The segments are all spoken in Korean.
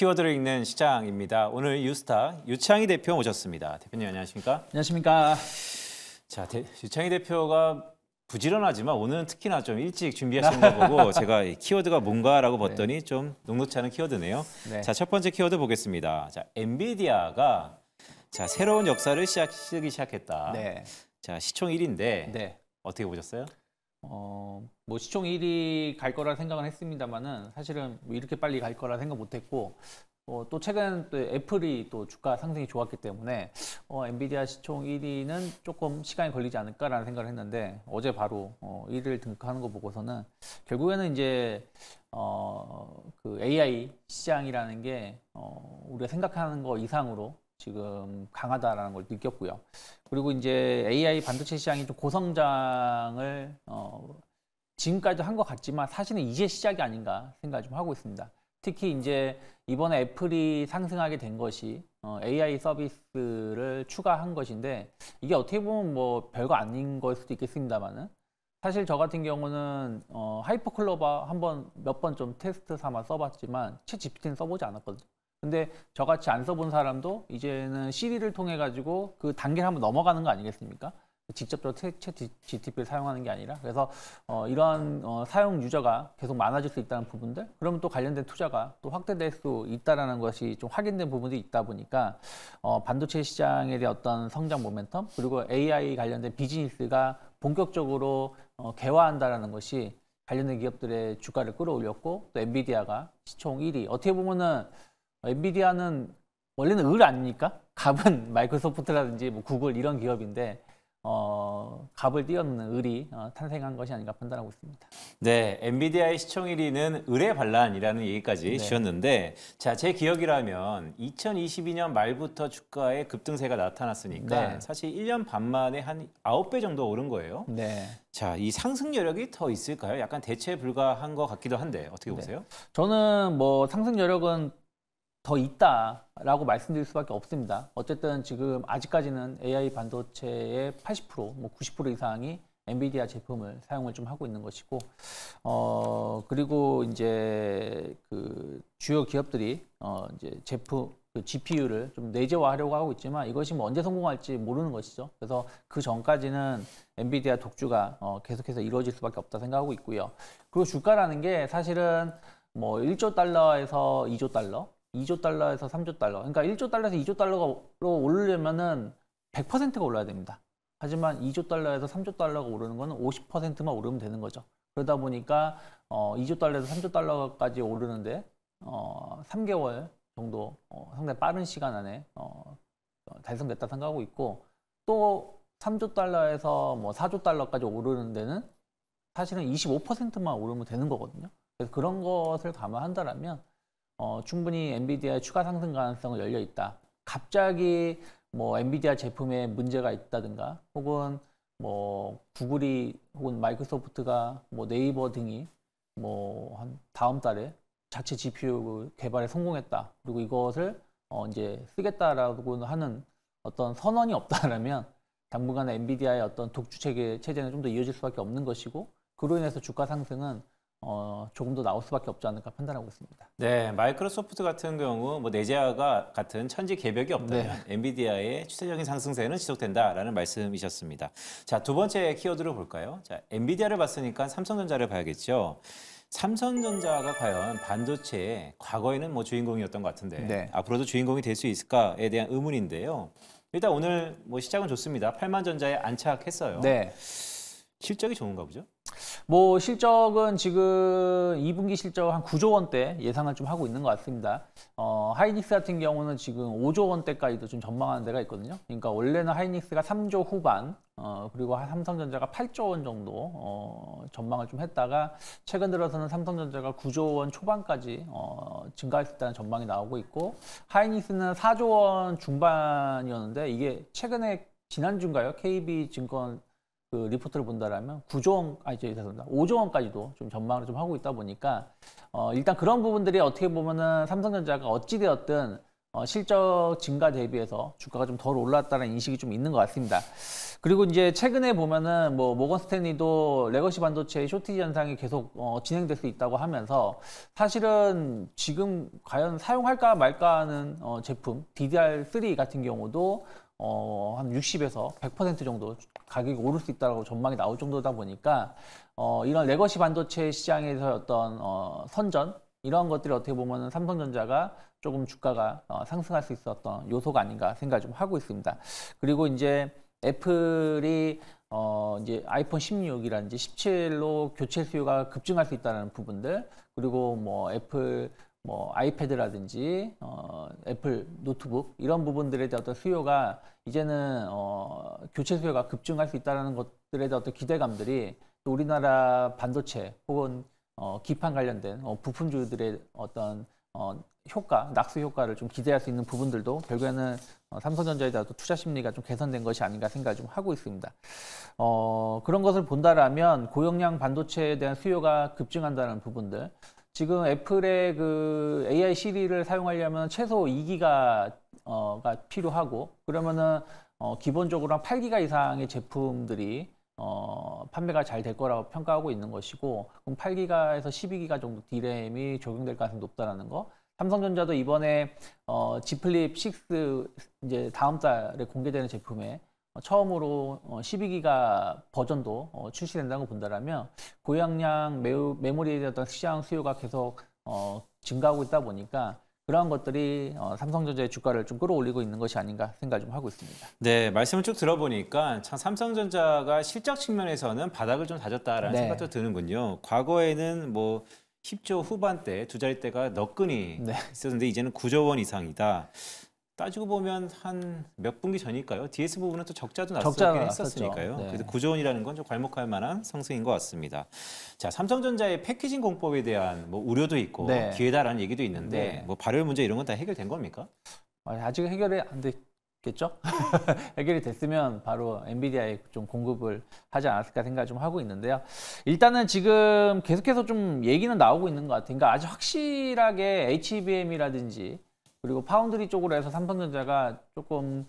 키워드를 읽는 시장입니다. 오늘 유스타 유창희 대표 모셨습니다. 대표님 안녕하십니까? 안녕하십니까? 자, 대, 유창희 대표가 부지런하지만 오늘은 특히나 좀 일찍 준비하신 거 보고 제가 키워드가 뭔가라고 봤더니 네. 좀 녹록치 않은 키워드네요. 네. 자, 첫 번째 키워드 보겠습니다. 자, 엔비디아가 자, 새로운 역사를 시작, 쓰기 시작했다. 네. 자, 시총 1인데 어떻게 보셨어요? 어, 뭐 시총 1위 갈 거라 생각은 했습니다만은 사실은 뭐 이렇게 빨리 갈 거라 생각 못 했고 어, 또 최근 또 애플이 또 주가 상승이 좋았기 때문에 어, 엔비디아 시총 1위는 조금 시간이 걸리지 않을까라는 생각을 했는데 어제 바로 어, 1위를 등극하는 거 보고서는 결국에는 이제 어, 그 AI 시장이라는 게 어, 우리가 생각하는 거 이상으로 지금 강하다라는 걸 느꼈고요. 그리고 이제 AI 반도체 시장이 좀 고성장을 어, 지금까지 도한 것 같지만 사실은 이제 시작이 아닌가 생각 좀 하고 있습니다. 특히 이제 이번에 애플이 상승하게 된 것이 어, AI 서비스를 추가한 것인데 이게 어떻게 보면 뭐 별거 아닌 걸 수도 있겠습니다만은 사실 저 같은 경우는 어, 하이퍼클로버 한번 몇 번 좀 테스트 삼아 써봤지만 채 GPT는 써보지 않았거든요. 근데 저같이 안 써본 사람도 이제는 시리를 통해 가지고 그 단계를 한번 넘어가는 거 아니겠습니까? 직접적으로 채 GTP를 사용하는 게 아니라 그래서 어, 이런 어, 사용 유저가 계속 많아질 수 있다는 부분들 그러면 또 관련된 투자가 또 확대될 수 있다라는 것이 좀 확인된 부분도 있다 보니까 어, 반도체 시장에 대한 어떤 성장 모멘텀 그리고 AI 관련된 비즈니스가 본격적으로 어, 개화한다라는 것이 관련된 기업들의 주가를 끌어올렸고 또 엔비디아가 시총 1위 어떻게 보면은 엔비디아는 원래는 을 아닙니까? 갑은 마이크로소프트라든지 뭐 구글 이런 기업인데 어, 갑을 뛰어넘는 을이 어, 탄생한 것이 아닌가 판단하고 있습니다. 네, 엔비디아의 시청 1위는 을의 반란이라는 얘기까지 네. 주셨는데 자, 제 기억이라면 2022년 말부터 주가의 급등세가 나타났으니까 네. 사실 1년 반 만에 한 9배 정도 오른 거예요. 네. 자, 이 상승 여력이 더 있을까요? 약간 대체 불가한 것 같기도 한데 어떻게 네. 보세요? 네. 저는 뭐 상승 여력은 더 있다라고 말씀드릴 수밖에 없습니다. 어쨌든 지금 아직까지는 AI 반도체의 80%, 뭐 90% 이상이 엔비디아 제품을 사용을 좀 하고 있는 것이고, 어 그리고 이제 그 주요 기업들이 어 이제 제품 그 GPU를 좀 내재화하려고 하고 있지만 이것이 뭐 언제 성공할지 모르는 것이죠. 그래서 그 전까지는 엔비디아 독주가 어 계속해서 이루어질 수밖에 없다 생각하고 있고요. 그리고 주가라는 게 사실은 뭐 1조 달러에서 2조 달러 2조 달러에서 3조 달러. 그러니까 1조 달러에서 2조 달러로 오르려면은 100%가 올라야 됩니다. 하지만 2조 달러에서 3조 달러가 오르는 거는 50%만 오르면 되는 거죠. 그러다 보니까 어, 2조 달러에서 3조 달러까지 오르는데 어, 3개월 정도 어, 상당히 빠른 시간 안에 어, 달성됐다 생각하고 있고 또 3조 달러에서 뭐 4조 달러까지 오르는 데는 사실은 25%만 오르면 되는 거거든요. 그래서 그런 것을 감안한다라면 어, 충분히 엔비디아의 추가 상승 가능성을 열려 있다. 갑자기 뭐 엔비디아 제품에 문제가 있다든가 혹은 뭐 구글이 혹은 마이크로소프트가 뭐 네이버 등이 뭐 한 다음 달에 자체 GPU 그 개발에 성공했다. 그리고 이것을 어 이제 쓰겠다라고 하는 어떤 선언이 없다라면 당분간 엔비디아의 어떤 독주 체계 체제는 좀 더 이어질 수밖에 없는 것이고 그로 인해서 주가 상승은 어, 조금 더 나올 수밖에 없지 않을까 판단하고 있습니다. 네, 마이크로소프트 같은 경우 뭐 내재화가 같은 천지 개벽이 없다면 네. 엔비디아의 추세적인 상승세는 지속된다라는 말씀이셨습니다. 자, 두 번째 키워드를 볼까요? 자, 엔비디아를 봤으니까 삼성전자를 봐야겠죠. 삼성전자가 과연 반도체의 과거에는 뭐 주인공이었던 것 같은데 네. 앞으로도 주인공이 될 수 있을까에 대한 의문인데요. 일단 오늘 뭐 시작은 좋습니다. 8만 전자에 안착했어요. 네. 실적이 좋은가 보죠? 뭐 실적은 지금 2분기 실적 한 9조 원대 예상을 좀 하고 있는 것 같습니다. 어, 하이닉스 같은 경우는 지금 5조 원대까지도 좀 전망하는 데가 있거든요. 그러니까 원래는 하이닉스가 3조 후반 어, 그리고 삼성전자가 8조 원 정도 어, 전망을 좀 했다가 최근 들어서는 삼성전자가 9조 원 초반까지 어, 증가할수있다는 전망이 나오고 있고 하이닉스는 4조 원 중반이었는데 이게 최근에 지난주인가요? KB 증권 그 리포트를 본다라면 9조 원, 아니, 죄송합니다. 5조 원까지도 좀 전망을 좀 하고 있다 보니까, 어, 일단 그런 부분들이 어떻게 보면은 삼성전자가 어찌되었든, 어, 실적 증가 대비해서 주가가 좀 덜 올랐다는 인식이 좀 있는 것 같습니다. 그리고 이제 최근에 보면은 뭐 모건 스탠리도 레거시 반도체의 쇼티 현상이 계속 어, 진행될 수 있다고 하면서 사실은 지금 과연 사용할까 말까 하는 어, 제품 DDR3 같은 경우도 어, 한 60에서 100% 정도 가격이 오를 수 있다고 전망이 나올 정도다 보니까 어, 이런 레거시 반도체 시장에서 어떤 어, 선전 이런 것들이 어떻게 보면 삼성전자가 조금 주가가 어, 상승할 수 있었던 요소가 아닌가 생각 좀 하고 있습니다. 그리고 이제 애플이 어 이제 아이폰 16이라든지 17로 교체 수요가 급증할 수 있다는 부분들 그리고 뭐 애플 뭐 아이패드라든지 어, 애플 노트북 이런 부분들에 대한 어떤 수요가 이제는 어, 교체 수요가 급증할 수 있다는 것들에 대한 어떤 기대감들이 또 우리나라 반도체 혹은 어, 기판 관련된 어, 부품주들의 어떤 어, 효과, 낙수 효과를 좀 기대할 수 있는 부분들도 결국에는 어, 삼성전자에 대한 투자 심리가 좀 개선된 것이 아닌가 생각을 좀 하고 있습니다. 어, 그런 것을 본다라면 고용량 반도체에 대한 수요가 급증한다는 부분들, 지금 애플의 그 AI 시리를 사용하려면 최소 2기가가 어, 필요하고 그러면은 어, 기본적으로 한 8기가 이상의 제품들이 어, 판매가 잘 될 거라고 평가하고 있는 것이고 그럼 8기가에서 12기가 정도 디램이 적용될 가능성이 높다라는 거. 삼성전자도 이번에 어, 지플립 6 이제 다음 달에 공개되는 제품에 처음으로 12기가 어, 버전도 어, 출시된다고 본다라면 고양량 매우 메모리에 대한 시장 수요가 계속 어, 증가하고 있다 보니까 그러한 것들이 어, 삼성전자의 주가를 좀 끌어올리고 있는 것이 아닌가 생각을 좀 하고 있습니다. 네, 말씀을 쭉 들어보니까 참 삼성전자가 실적 측면에서는 바닥을 좀 다졌다라는 네. 생각도 드는군요. 과거에는 뭐 10조 후반대 두 자릿대가 너끈히 네. 있었는데 이제는 9조 원 이상이다. 따지고 보면 한 몇 분기 전일까요? DS 부분은 또 적자도 났었긴 했었으니까요. 네. 그래서 구조원이라는 건 좀 괄목할 만한 상승인 것 같습니다. 자, 삼성전자의 패키징 공법에 대한 뭐 우려도 있고 네. 기회다라는 얘기도 있는데 네. 뭐 발열 문제 이런 건 다 해결된 겁니까? 아, 아직 해결이 안 됐겠죠? 해결이 됐으면 바로 엔비디아에 좀 공급을 하지 않았을까 생각 좀 하고 있는데요. 일단은 지금 계속해서 좀 얘기는 나오고 있는 것같으니까 그러니까 아직 확실하게 HBM이라든지 e 그리고 파운드리 쪽으로 해서 삼성전자가 조금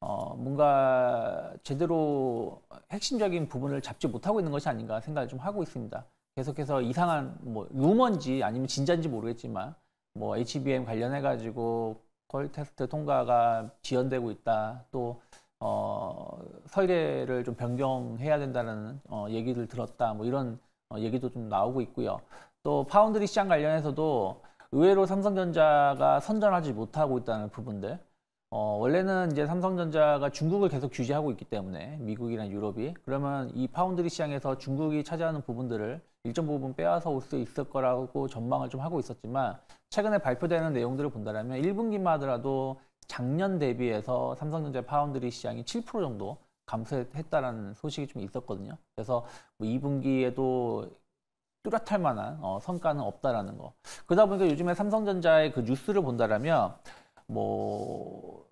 어 뭔가 제대로 핵심적인 부분을 잡지 못하고 있는 것이 아닌가 생각을 좀 하고 있습니다. 계속해서 이상한 뭐 루머인지 아니면 진짜인지 모르겠지만 뭐 HBM 관련해 가지고 콜 테스트 통과가 지연되고 있다. 또 어, 서열를좀 변경해야 된다는 어, 얘기를 들었다. 뭐 이런 어, 얘기도 좀 나오고 있고요. 또 파운드리 시장 관련해서도 의외로 삼성전자가 선전하지 못하고 있다는 부분들. 어, 원래는 이제 삼성전자가 중국을 계속 규제하고 있기 때문에 미국이나 유럽이 그러면 이 파운드리 시장에서 중국이 차지하는 부분들을 일정 부분 빼앗아 올 수 있을 거라고 전망을 좀 하고 있었지만 최근에 발표되는 내용들을 본다면 1분기만 하더라도 작년 대비해서 삼성전자 파운드리 시장이 7% 정도 감소했다라는 소식이 좀 있었거든요. 그래서 뭐 2분기에도 뚜렷할 만한 어, 성과는 없다라는 거. 그러다 보니까 요즘에 삼성전자의 그 뉴스를 본다라면 뭐,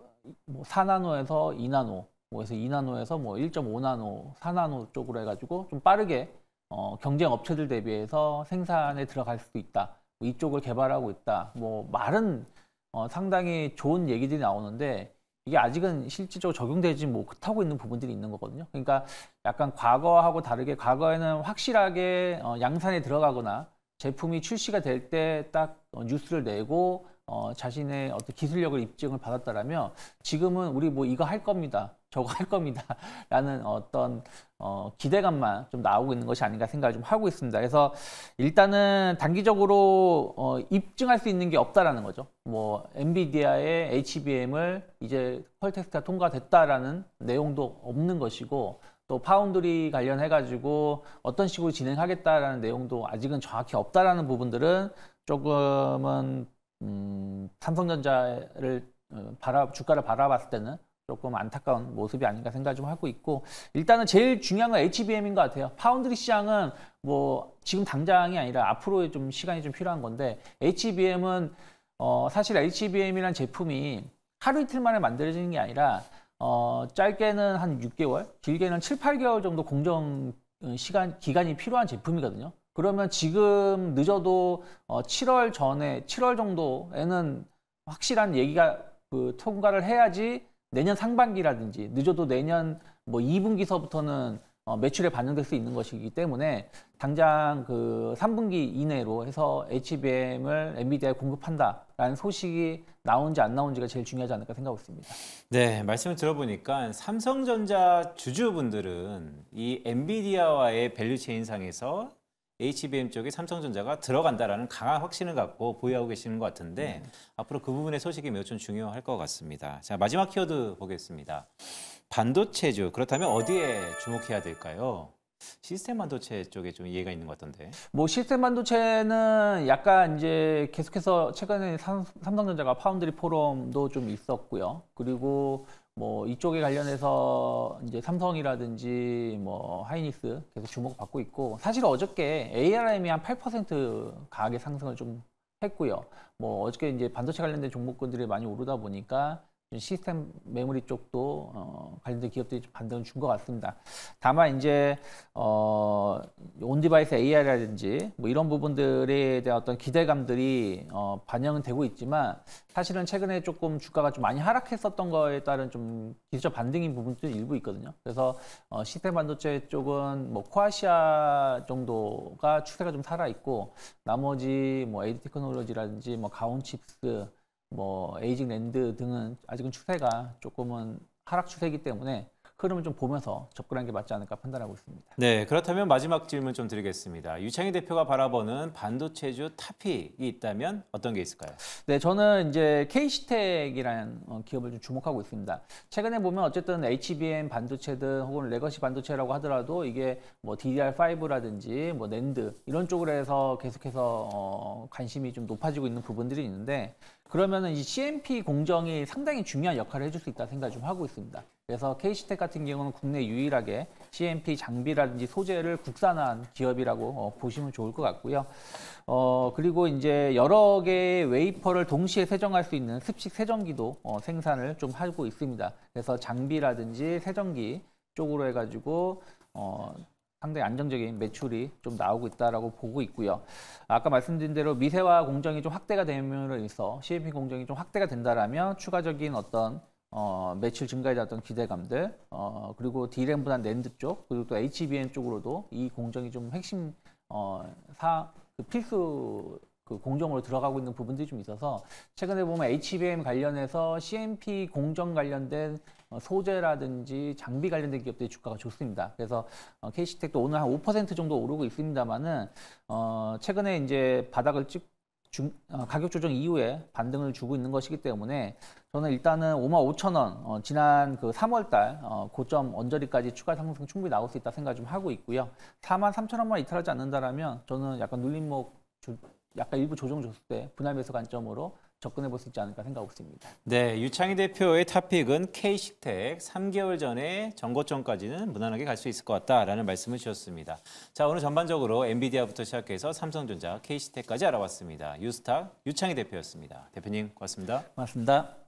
뭐 4나노에서 2나노, 뭐에서 2나노에서 뭐 1.5나노, 뭐 4나노 쪽으로 해가지고 좀 빠르게 어, 경쟁 업체들 대비해서 생산에 들어갈 수도 있다. 뭐 이쪽을 개발하고 있다. 뭐 말은 어, 상당히 좋은 얘기들이 나오는데 이게 아직은 실질적으로 적용되지 뭐 못하고 있는 부분들이 있는 거거든요. 그러니까 약간 과거하고 다르게 과거에는 확실하게 어, 양산에 들어가거나 제품이 출시가 될 때딱 어, 뉴스를 내고 어, 자신의 어떤 기술력을 입증을 받았다라면 지금은 우리 뭐 이거 할 겁니다. 저거 할 겁니다. 라는 어떤 어, 기대감만 좀 나오고 있는 것이 아닌가 생각을 좀 하고 있습니다. 그래서 일단은 단기적으로 어, 입증할 수 있는 게 없다라는 거죠. 뭐 엔비디아의 HBM을 이제 펄텍스가 트 통과됐다라는 내용도 없는 것이고 또 파운드리 관련해 가지고 어떤 식으로 진행하겠다라는 내용도 아직은 정확히 없다라는 부분들은 조금은 음, 삼성전자를 어, 바라 주가를 바라봤을 때는 조금 안타까운 모습이 아닌가 생각 좀 하고 있고 일단은 제일 중요한 건 HBM인 것 같아요. 파운드리 시장은 뭐 지금 당장이 아니라 앞으로의 좀 시간이 좀 필요한 건데 HBM은 어 사실 HBM이란 제품이 하루 이틀 만에 만들어지는 게 아니라 어 짧게는 한 6개월, 길게는 7, 8개월 정도 공정 어, 시간 기간이 필요한 제품이거든요. 그러면 지금 늦어도 어 7월 전에 7월 정도에는 확실한 얘기가 그 통과를 해야지 내년 상반기라든지 늦어도 내년 뭐 2분기서부터는 어, 매출에 반영될 수 있는 것이기 때문에 당장 그 3분기 이내로 해서 HBM을 엔비디아에 공급한다라는 소식이 나온지 안 나온지가 제일 중요하지 않을까 생각했습니다 네, 말씀을 들어보니까 삼성전자 주주분들은 이 엔비디아와의 밸류체인상에서 HBM 쪽에 삼성전자가 들어간다라는 강한 확신을 갖고 보유하고 계시는 것 같은데 음. 앞으로 그 부분의 소식이 매우 좀 중요할 것 같습니다. 자 마지막 키워드 보겠습니다. 반도체주 그렇다면 어디에 주목해야 될까요? 시스템 반도체 쪽에 좀 이해가 있는 것 같던데. 뭐 시스템 반도체는 약간 이제 계속해서 최근에 삼성전자가 파운드리 포럼도 좀 있었고요. 그리고 뭐 이쪽에 관련해서 이제 삼성이라든지 뭐 하이닉스 계속 주목받고 있고 사실 어저께 ARM이 한8% 강하게 상승을 좀 했고요. 뭐 어저께 이제 반도체 관련된 종목군들이 많이 오르다 보니까 시스템 메모리 쪽도 어, 관련된 기업들이 반등을 준 것 같습니다. 다만 이제 어, 온디바이스 AI라든지 뭐 이런 부분들에 대한 어떤 기대감들이 어, 반영은 되고 있지만 사실은 최근에 조금 주가가 좀 많이 하락했었던 거에 따른 좀 기술적 반등인 부분도 일부 있거든요. 그래서 어, 시스템 반도체 쪽은 뭐 코아시아 정도가 추세가 좀 살아 있고 나머지 뭐에디 테크놀로지라든지 뭐 가온칩스 뭐 에이징 랜드 등은 아직은 추세가 조금은 하락 추세이기 때문에 흐름을 좀 보면서 접근하는 게 맞지 않을까 판단하고 있습니다. 네, 그렇다면 마지막 질문 좀 드리겠습니다. 유창희 대표가 바라보는 반도체주 탑픽이 있다면 어떤 게 있을까요? 네, 저는 이제 KC텍이라는 어, 기업을 좀 주목하고 있습니다. 최근에 보면 어쨌든 HBM 반도체든 혹은 레거시 반도체라고 하더라도 이게 뭐 DDR5라든지 뭐 낸드 이런 쪽으로 해서 계속해서 어 관심이 좀 높아지고 있는 부분들이 있는데 그러면은 이 CMP 공정이 상당히 중요한 역할을 해줄 수 있다 생각좀 하고 있습니다. 그래서 k 시텍 같은 경우는 국내 유일하게 CMP 장비라든지 소재를 국산화한 기업이라고 어, 보시면 좋을 것 같고요. 어, 그리고 이제 여러 개의 웨이퍼를 동시에 세정할 수 있는 습식 세정기도 어, 생산을 좀 하고 있습니다. 그래서 장비라든지 세정기 쪽으로 해가지고 어, 상당히 안정적인 매출이 좀 나오고 있다라고 보고 있고요. 아까 말씀드린 대로 미세화 공정이 좀 확대가 되면서 CMP 공정이 좀 확대가 된다라면 추가적인 어떤 어, 매출 증가에 대한 기대감들, 어, 그리고 d 램보단랜드 쪽, 그리고 또 HBM 쪽으로도 이 공정이 좀 핵심 어, 사, 그 필수 그 공정으로 들어가고 있는 부분들이 좀 있어서 최근에 보면 HBM 관련해서 CMP 공정 관련된 어, 소재라든지 장비 관련된 기업들의 주가가 좋습니다. 그래서 어, KC텍도 오늘 한 5% 정도 오르고 있습니다만은 어 최근에 이제 바닥을 찍 중, 어, 가격 조정 이후에 반등을 주고 있는 것이기 때문에 저는 일단은 5만 5천 원 어, 지난 그 3월달 어, 고점 언저리까지 추가 상승 충분히 나올 수 있다 생각 좀 하고 있고요. 4만 3천 원만 이탈하지 않는다라면 저는 약간 눌림목 조, 약간 일부 조정 줬을 때 분할 매수 관점으로 접근해 볼 수 있지 않을까 생각하고 있습니다. 네, 유창희 대표의 탑픽은 K식택 3개월 전에 정고점까지는 무난하게 갈 수 있을 것 같다라는 말씀을 주셨습니다. 자, 오늘 전반적으로 엔비디아부터 시작해서 삼성전자, K식택까지 알아봤습니다. 유스타 유창희 대표였습니다. 대표님 고맙습니다. 고맙습니다.